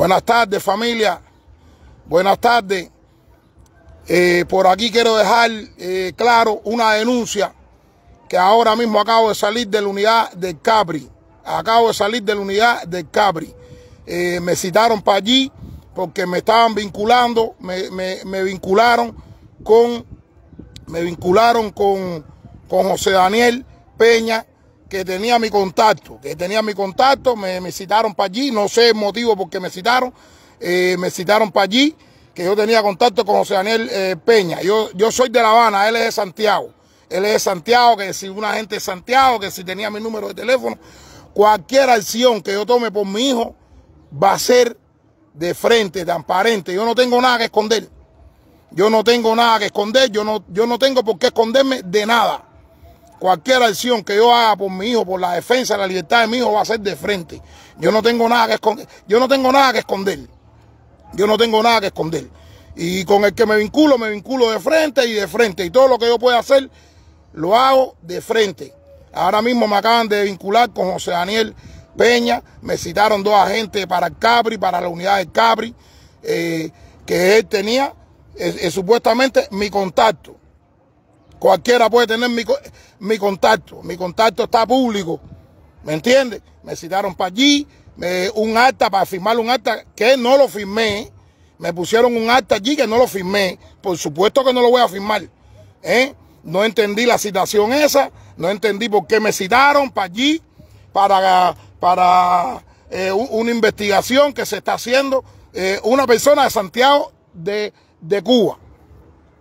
Buenas tardes familia, buenas tardes. Eh, por aquí quiero dejar eh, claro una denuncia que ahora mismo acabo de salir de la unidad del Capri. Acabo de salir de la unidad del Capri. Eh, me citaron para allí porque me estaban vinculando, me, vincularon con, me vincularon con, con José Daniel Peña que tenía mi contacto, que tenía mi contacto, me, citaron para allí, no sé el motivo por qué me citaron, eh, me citaron para allí, que yo tenía contacto con José Daniel eh, Peña. Yo, yo soy de La Habana, él es de Santiago. Él es de Santiago, que si una gente de Santiago, que si tenía mi número de teléfono, cualquier acción que yo tome por mi hijo va a ser de frente, transparente. Yo no tengo nada que esconder. Yo no tengo nada que esconder, yo no, yo no tengo por qué esconderme de nada. Cualquier acción que yo haga por mi hijo, por la defensa de la libertad de mi hijo, va a ser de frente. Yo no tengo nada que esconder. Yo no tengo nada que esconder. Yo no tengo nada que esconder. Y con el que me vinculo, me vinculo de frente y de frente. Y todo lo que yo pueda hacer, lo hago de frente. Ahora mismo me acaban de vincular con José Daniel Peña. Me citaron dos agentes para el Capri, para la unidad del Capri, eh, que él tenía eh, eh, supuestamente mi contacto. Cualquiera puede tener mi, contacto. Mi contacto está público. ¿Me entiendes? Me citaron para allí, un acta, para firmar un acta que no lo firmé. Me pusieron un acta allí que no lo firmé. Por supuesto que no lo voy a firmar. ¿eh? No entendí la citación esa, no entendí por qué me citaron para allí, para, para eh, una investigación que se está haciendo. Eh, una persona de Santiago de, de Cuba.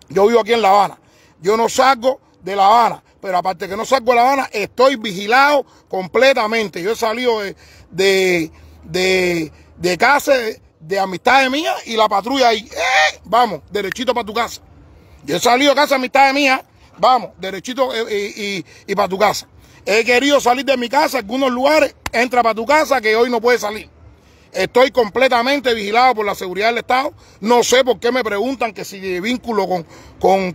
Yo vivo aquí en La Habana. Yo no salgo de La Habana. Pero aparte que no salgo de La Habana, estoy vigilado completamente. Yo he salido de, casa de, amistades mías y la patrulla ahí. ¡Eh! Vamos, derechito para tu casa. Yo he salido de casa de amistades mías. Vamos, derechito eh, eh, y, y para tu casa. He querido salir de mi casa, algunos lugares, entra para tu casa que hoy no puede salir. Estoy completamente vigilado por la seguridad del Estado. No sé por qué me preguntan que si vínculo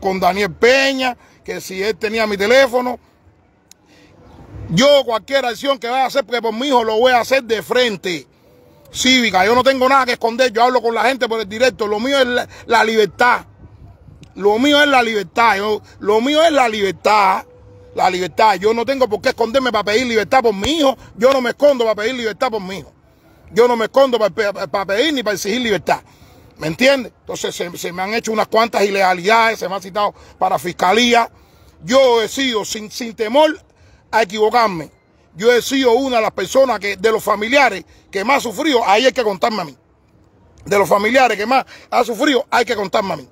con, Daniel Peña, que si él tenía mi teléfono. Yo cualquier acción que vaya a hacer, por mi hijo lo voy a hacer de frente cívica. Yo no tengo nada que esconder. Yo hablo con la gente por el directo. Lo mío es la, libertad. Lo mío es la libertad. lo mío es la libertad. La libertad. Yo no tengo por qué esconderme para pedir libertad por mi hijo. Yo no me escondo para pedir libertad por mi hijo. Yo no me escondo para, pedir ni para exigir libertad. ¿Me entiendes? Entonces se, me han hecho unas cuantas ilegalidades, se me han citado para fiscalía. Yo he sido, sin, temor a equivocarme, yo he sido una de las personas que, de los familiares que más ha sufrido, ahí hay que contarme a mí. De los familiares que más ha sufrido, hay que contarme a mí.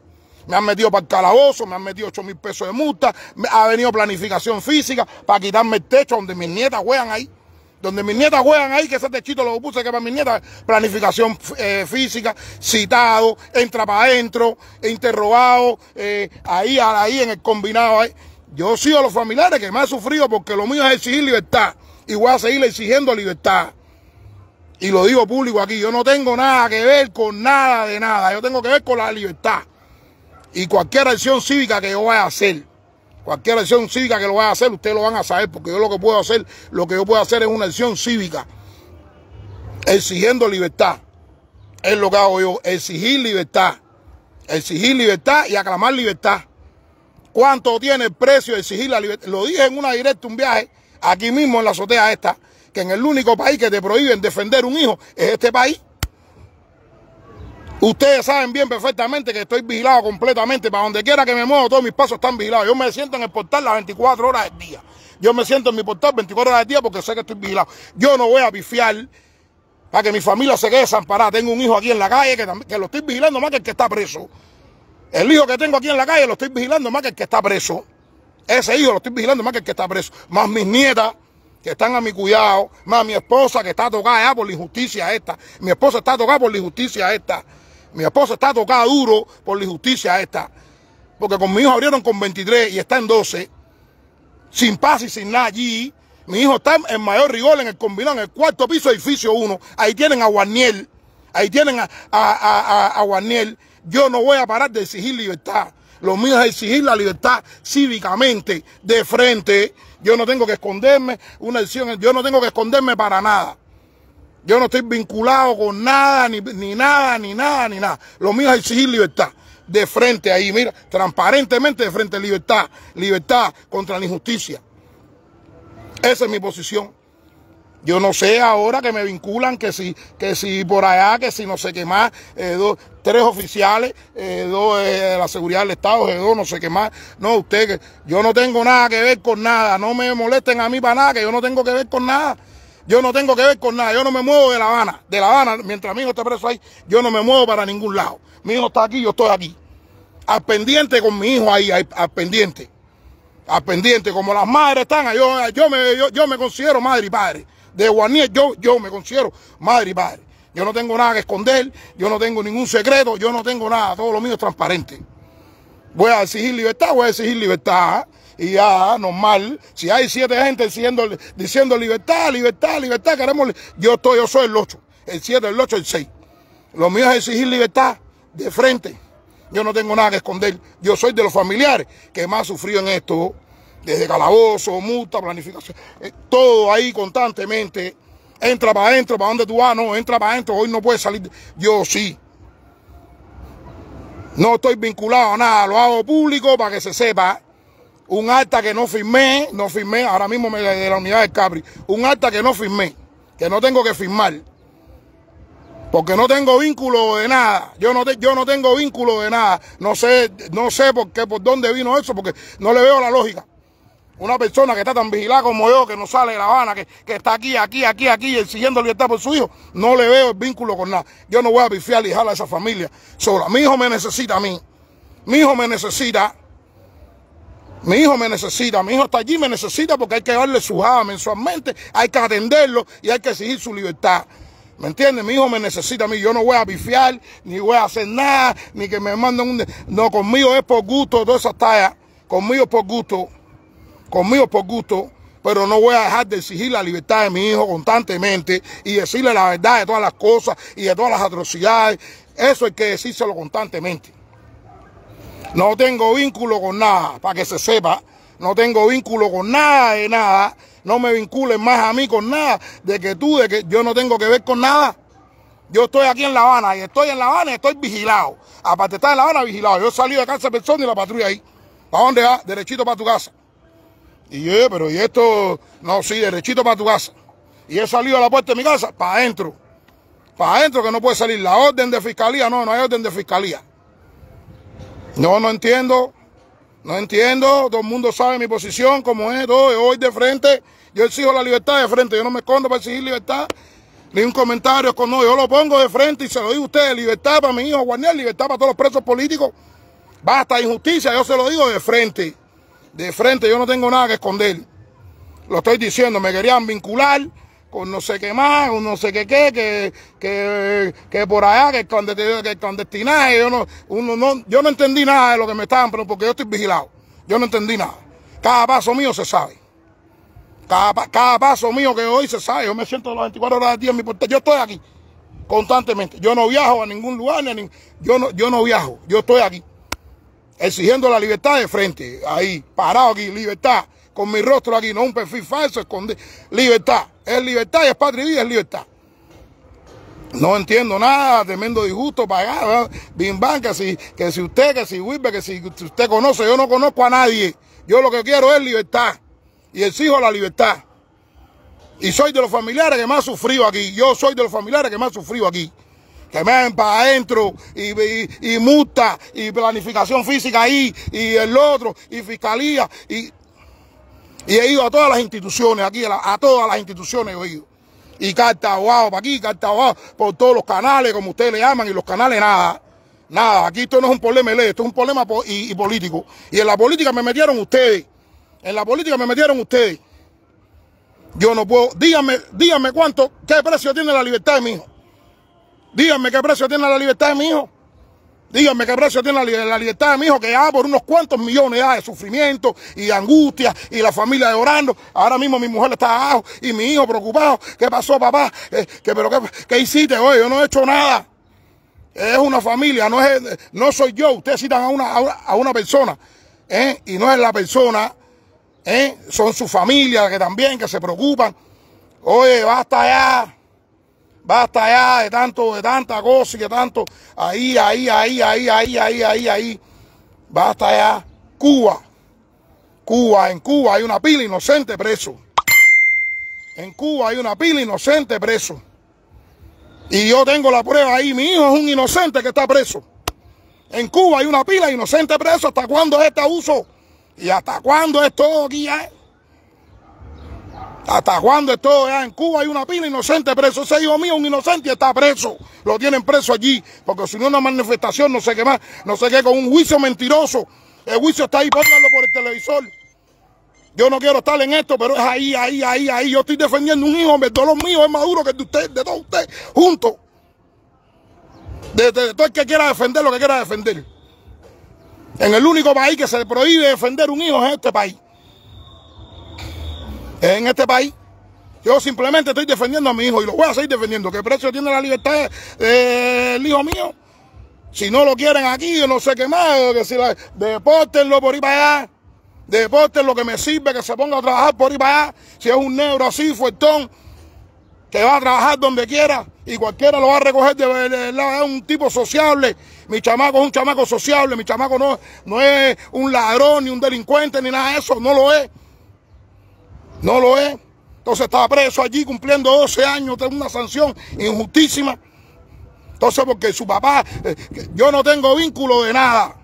Me han metido para el calabozo, me han metido 8 mil pesos de multa, me, ha venido planificación física para quitarme el techo donde mis nietas juegan ahí donde mis nietas juegan ahí, que ese techito lo puse que para mis nietas, planificación eh, física, citado, entra para adentro, interrogado, eh, ahí, ahí en el combinado. Yo sigo a los familiares que más han sufrido porque lo mío es exigir libertad y voy a seguir exigiendo libertad. Y lo digo público aquí, yo no tengo nada que ver con nada de nada, yo tengo que ver con la libertad y cualquier acción cívica que yo vaya a hacer. Cualquier acción cívica que lo vaya a hacer, ustedes lo van a saber, porque yo lo que puedo hacer, lo que yo puedo hacer es una acción cívica, exigiendo libertad. Es lo que hago yo, exigir libertad. Exigir libertad y aclamar libertad. ¿Cuánto tiene el precio de exigir la libertad? Lo dije en una directa, un viaje, aquí mismo en la azotea esta, que en el único país que te prohíben defender un hijo es este país. Ustedes saben bien perfectamente que estoy vigilado completamente. Para donde quiera que me mueva, todos mis pasos están vigilados. Yo me siento en el portal las 24 horas del día. Yo me siento en mi portal 24 horas del día porque sé que estoy vigilado. Yo no voy a pifiar para que mi familia se quede desamparada. Tengo un hijo aquí en la calle que, lo estoy vigilando más que el que está preso. El hijo que tengo aquí en la calle lo estoy vigilando más que el que está preso. Ese hijo lo estoy vigilando más que el que está preso. Más mis nietas que están a mi cuidado. Más mi esposa que está tocada por la injusticia esta. Mi esposa está tocada por la injusticia esta. Mi esposa está tocada duro por la injusticia esta. Porque con mi hijo abrieron con 23 y está en 12. Sin paz y sin nada allí. Mi hijo está en mayor rigor en el combinado, en el cuarto piso edificio 1. Ahí tienen a Guarniel. Ahí tienen a, a, a Yo no voy a parar de exigir libertad. Lo mío es exigir la libertad cívicamente, de frente. Yo no tengo que esconderme una elección, yo no tengo que esconderme para nada. Yo no estoy vinculado con nada, ni, nada, ni nada, ni nada. Lo mío es exigir libertad de frente ahí, mira, transparentemente de frente, libertad, libertad contra la injusticia. Esa es mi posición. Yo no sé ahora que me vinculan, que si, que si por allá, que si no sé qué más, eh, dos, tres oficiales, eh, dos eh, de la seguridad del Estado, dos no sé qué más. No, usted, yo no tengo nada que ver con nada, no me molesten a mí para nada, que yo no tengo que ver con nada. Yo no tengo que ver con nada. Yo no me muevo de La Habana. De La Habana, mientras mi hijo está preso ahí, yo no me muevo para ningún lado. Mi hijo está aquí, yo estoy aquí. Al pendiente con mi hijo ahí, al, pendiente. Al pendiente, como las madres están, yo, yo, me, yo, me considero madre y padre. De Guarnier yo, yo me considero madre y padre. Yo no tengo nada que esconder, yo no tengo ningún secreto, yo no tengo nada, todo lo mío es transparente. Voy a exigir libertad, voy a exigir libertad y ya ah, normal. Si hay siete gente diciendo, diciendo libertad, libertad, libertad, queremos, yo estoy, yo soy el ocho, el siete, el ocho, el seis Lo mío es exigir libertad de frente. Yo no tengo nada que esconder. Yo soy de los familiares que más sufrió en esto. Desde calabozo, multa, planificación. Eh, todo ahí constantemente. Entra para adentro, para donde tú vas, no, entra para adentro. Hoy no puedes salir. Yo sí. No estoy vinculado a nada. Lo hago público para que se sepa un acta que no firmé, no firmé, ahora mismo me, de la unidad de Capri, un acta que no firmé, que no tengo que firmar, porque no tengo vínculo de nada, yo no, yo no tengo vínculo de nada, no sé, no sé por qué, por dónde vino eso, porque no le veo la lógica. Una persona que está tan vigilada como yo, que no sale de La Habana, que, que está aquí, aquí, aquí, aquí, exigiendo libertad por su hijo, no le veo el vínculo con nada. Yo no voy a pifiar y a esa familia sola. Mi hijo me necesita a mí. Mi hijo me necesita mi hijo me necesita, mi hijo está allí, me necesita porque hay que darle su java mensualmente, hay que atenderlo y hay que exigir su libertad. ¿Me entiendes? Mi hijo me necesita a mí. Yo no voy a bifiar, ni voy a hacer nada, ni que me manden un... No, conmigo es por gusto, eso esas tallas. Conmigo por gusto. Conmigo por gusto. Pero no voy a dejar de exigir la libertad de mi hijo constantemente y decirle la verdad de todas las cosas y de todas las atrocidades. Eso hay que decírselo constantemente. No tengo vínculo con nada, para que se sepa. No tengo vínculo con nada de nada. No me vinculen más a mí con nada de que tú, de que yo no tengo que ver con nada. Yo estoy aquí en La Habana y estoy en La Habana y estoy vigilado. Aparte de estar en La Habana, vigilado. Yo he salido de casa persona y la patrulla ahí. ¿Para dónde va? Derechito para tu casa. Y yo, eh, pero ¿y esto? No, sí, derechito para tu casa. Y he salido a la puerta de mi casa, para adentro. Para adentro que no puede salir. La orden de fiscalía, no, no hay orden de fiscalía. No, no entiendo. No entiendo. Todo el mundo sabe mi posición, como es. Hoy de frente, yo exijo la libertad de frente. Yo no me escondo para exigir libertad. Ni un comentario con no. Yo lo pongo de frente y se lo digo a ustedes. Libertad para mi hijo Guarnier, libertad para todos los presos políticos. Basta injusticia. Yo se lo digo de frente. De frente. Yo no tengo nada que esconder. Lo estoy diciendo. Me querían vincular con no sé qué más, con no sé qué qué, que, que, por allá, que es clandestinaje, yo no, yo no entendí nada de lo que me estaban, pero porque yo estoy vigilado, yo no entendí nada. Cada paso mío se sabe. Cada, paso mío que hoy se sabe, yo me siento las 24 horas del día en mi puerta. yo estoy aquí constantemente. Yo no viajo a ningún lugar, yo, no, yo no viajo, yo estoy aquí exigiendo la libertad de frente, ahí, parado aquí, libertad, con mi rostro aquí, no un perfil falso, escondido, libertad es libertad y es patria y es libertad. No entiendo nada, tremendo disgusto pagar, Bim que que si usted, que si Wilber, que si usted conoce, yo no conozco a nadie. Yo lo que quiero es libertad y exijo la libertad. Y soy de los familiares que más ha sufrido aquí. Yo soy de los familiares que más ha sufrido aquí. Que me ven para adentro y, y, y multa y planificación física ahí y el otro y fiscalía y y he ido a todas las instituciones, aquí, a, todas las instituciones he ido. Y carta guau, para aquí, carta abogado por todos los canales, como ustedes le llaman, y los canales nada. Nada, aquí esto no es un problema de esto es un problema y, político. Y en la política me metieron ustedes. En la política me metieron ustedes. Yo no puedo. Díganme, díganme cuánto, qué precio tiene la libertad de mi hijo. Díganme qué precio tiene la libertad de mi hijo. Díganme qué precio tiene la, libertad de mi hijo que ya por unos cuantos millones de sufrimiento y angustia y la familia llorando. Ahora mismo mi mujer está abajo y mi hijo preocupado. ¿Qué pasó, papá? Eh, ¿Pero qué, hiciste? Oye, yo no he hecho nada. Es una familia, no, es, no soy yo. Ustedes citan a una, a una, persona ¿eh? y no es la persona. ¿eh? Son su familia que también, que se preocupan. Oye, basta ya. Basta ya de tanto, de tanta cosa y de tanto. Ahí, ahí, ahí, ahí, ahí, ahí, ahí, ahí. Basta ya. Cuba. Cuba, en Cuba hay una pila inocente preso. En Cuba hay una pila inocente preso. Y yo tengo la prueba ahí. Mi hijo es un inocente que está preso. En Cuba hay una pila inocente preso. ¿Hasta cuándo es este abuso? ¿Y hasta cuándo es todo aquí ya? Eh? Hasta cuándo esto? en Cuba hay una pila inocente preso. Ese hijo mío, un inocente, está preso. Lo tienen preso allí. Porque si no, una manifestación, no sé qué más, no sé qué, con un juicio mentiroso. El juicio está ahí, pónganlo por el televisor. Yo no quiero estar en esto, pero es ahí, ahí, ahí, ahí. Yo estoy defendiendo un hijo, todos dolor mío es más duro que el de usted, de todos ustedes, juntos. De, todo el que quiera defender lo que quiera defender. En el único país que se le prohíbe defender un hijo es este país en este país. Yo simplemente estoy defendiendo a mi hijo y lo voy a seguir defendiendo. ¿Qué precio tiene la libertad del eh, hijo mío? Si no lo quieren aquí, yo no sé qué más. Eh, que si por ahí para allá. Depórtenlo que me sirve, que se ponga a trabajar por ahí para allá. Si es un negro así, fuertón, que va a trabajar donde quiera y cualquiera lo va a recoger de, es un tipo sociable. Mi chamaco es un chamaco sociable. Mi chamaco no, no es un ladrón, ni un delincuente, ni nada de eso. No lo es. No lo es. Entonces estaba preso allí cumpliendo 12 años, de una sanción injustísima. Entonces porque su papá, eh, yo no tengo vínculo de nada,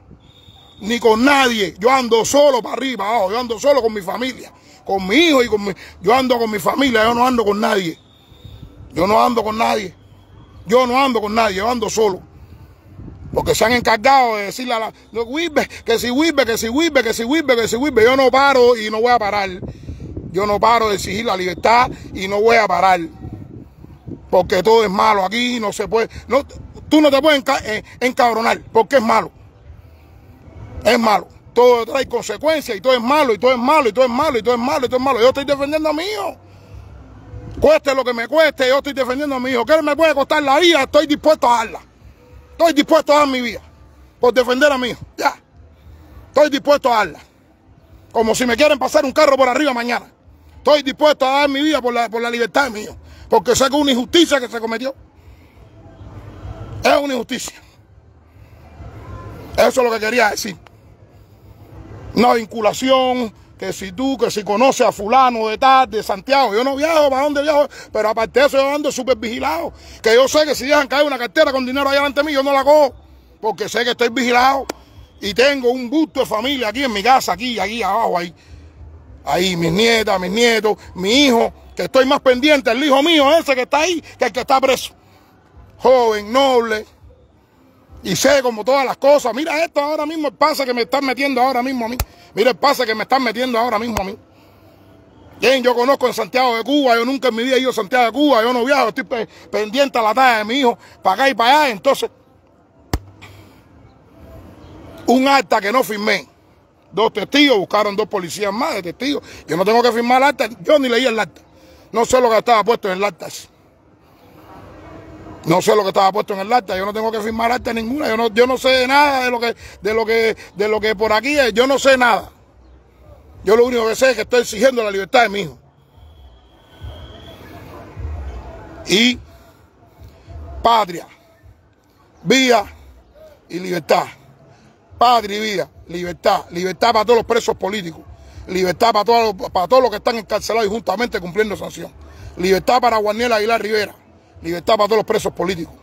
ni con nadie. Yo ando solo para arriba, abajo. yo ando solo con mi familia, con mi hijo y con mi... Yo ando con mi familia, yo no ando con nadie. Yo no ando con nadie. Yo no ando con nadie, yo ando solo. Porque se han encargado de decirle a la... que si Wilbe, que si Wilbe, que si Wilbe, que si Wilbe, que si Yo no paro y no voy a parar. Yo no paro de exigir la libertad y no voy a parar. Porque todo es malo aquí, no se puede. No, tú no te puedes eh, encabronar porque es malo. Es malo. Todo trae consecuencias y todo es malo, y todo es malo, y todo es malo, y todo es malo, y todo es malo. Yo estoy defendiendo a mi hijo. Cueste lo que me cueste, yo estoy defendiendo a mi hijo. ¿Qué me puede costar la vida? Estoy dispuesto a darla. Estoy dispuesto a dar mi vida por defender a mi hijo. Ya. Estoy dispuesto a darla. Como si me quieren pasar un carro por arriba mañana. Estoy dispuesto a dar mi vida por la, por la libertad mío, Porque sé que es una injusticia que se cometió. Es una injusticia. Eso es lo que quería decir. Una vinculación, que si tú, que si conoces a fulano de tal, de Santiago, yo no viajo, ¿para dónde viajo? Pero aparte de eso, yo ando súper vigilado. Que yo sé que si dejan caer una cartera con dinero allá delante de mí, yo no la cojo. Porque sé que estoy vigilado. Y tengo un gusto de familia aquí en mi casa, aquí, aquí, abajo, ahí ahí mis nietas, mis nietos, mi hijo, que estoy más pendiente, el hijo mío ese que está ahí, que el que está preso. Joven, noble, y sé como todas las cosas. Mira esto ahora mismo, el pase que me están metiendo ahora mismo a mí. Mira el pase que me están metiendo ahora mismo a mí. Bien, yo conozco en Santiago de Cuba, yo nunca en mi vida he ido a Santiago de Cuba, yo no viajo, estoy pendiente a la talla de mi hijo, para acá y para allá. Entonces, un acta que no firmé dos testigos, buscaron dos policías más de testigos. Yo no tengo que firmar el acta, yo ni leí el acta. No sé lo que estaba puesto en el acta. No sé lo que estaba puesto en el acta, yo no tengo que firmar acta ninguna, yo no, yo no sé nada de lo que, de lo que, de lo que por aquí es, yo no sé nada. Yo lo único que sé es que estoy exigiendo la libertad de mi hijo. Y patria, vía y libertad. Patria y vida. Libertad, libertad para todos los presos políticos, libertad para todos, para todos los que están encarcelados y justamente cumpliendo sanción, libertad para y Aguilar Rivera, libertad para todos los presos políticos,